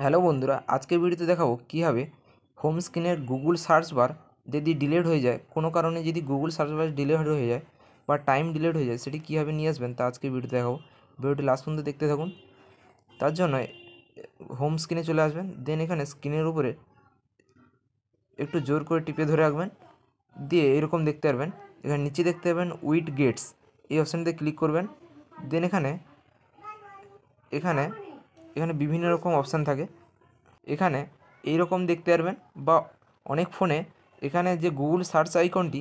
hello বন্ধুরা আজকের ভিডিওতে দেখাবো কীভাবে হোম স্ক্রিনের গুগল সার্চ বার যদি ডিলেট হয়ে যায় কোনো কারণে যদি গুগল সার্চ বার ডিলেট হয়ে যায় বা টাইম ডিলেট হয়ে যায় সেটি কীভাবে নিয়ে আসবেন তা আজকের ভিডিওতে দেখাবো ভিডিওটি লাস্ট পর্যন্ত দেখতে থাকুন তার জন্য হোম স্ক্রিনে চলে আসবেন দেন এখানে স্ক্রিনের উপরে একটু জোর করে টিপে ধরে রাখবেন দিয়ে এরকম দেখতে পারবেন এখানে নিচে দেখতে পাবেন উইথ গেটস এই অপশানটিতে ক্লিক করবেন দেন এখানে এখানে এখানে বিভিন্ন রকম অপশান থাকে এখানে এই রকম দেখতে পারবেন বা অনেক ফোনে এখানে যে গুগল সার্চ আইকনটি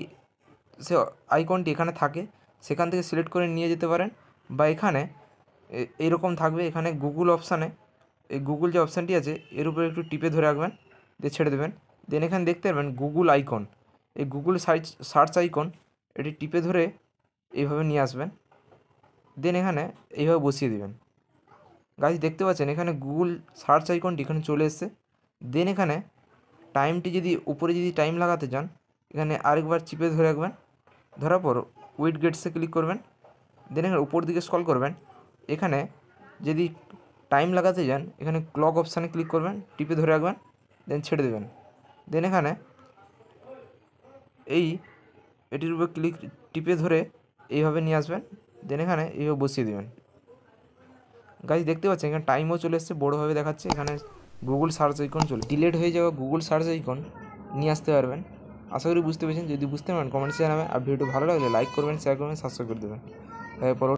সে আইকনটি এখানে থাকে সেখান থেকে সিলেক্ট করে নিয়ে যেতে পারেন বা এখানে এইরকম থাকবে এখানে গুগল অপশানে এই গুগল যে অপশানটি আছে এর উপরে একটু টিপে ধরে রাখবেন দিয়ে ছেড়ে দেবেন দেন এখানে দেখতে পারবেন গুগল আইকন এই গুগল সার্চ সার্চ আইকন এটি টিপে ধরে এইভাবে নিয়ে আসবেন দেন এখানে এইভাবে বসিয়ে দেবেন গাইজ দেখতে পাচ্ছেন এখানে গুগল সার্চ আইকনটি এখানে চলে এসছে দেন এখানে টাইমটি যদি উপরে যদি টাইম লাগাতে চান এখানে আরেকবার চিপে ধরে রাখবেন ধরার পর উইট গেটসে ক্লিক করবেন দেন এখানে উপর দিকে স্কল করবেন এখানে যদি টাইম লাগাতে যান এখানে ক্লক অপশানে ক্লিক করবেন টিপে ধরে রাখবেন দেন ছেড়ে দেবেন দেন এখানে এই এটির উপর ক্লিক টিপে ধরে এইভাবে নিয়ে আসবেন দেন এখানে এইভাবে বসিয়ে দেবেন গাছ দেখতে পাচ্ছেন এখানে টাইমও চলে এসছে বড়োভাবে দেখাচ্ছে এখানে গুগল সার্চ আইকন চলে ডিলেট হয়ে যাওয়া গুগল সার্চ আইকন নিয়ে আসতে পারবেন আশা করি বুঝতে পেরেছেন যদি বুঝতে পারেন কমেন্টসে জানাবেন আর ভিডিও ভালো লাগলে লাইক করবেন শেয়ার করবেন সাবস্ক্রাইব করে দেবেন পরবর্তী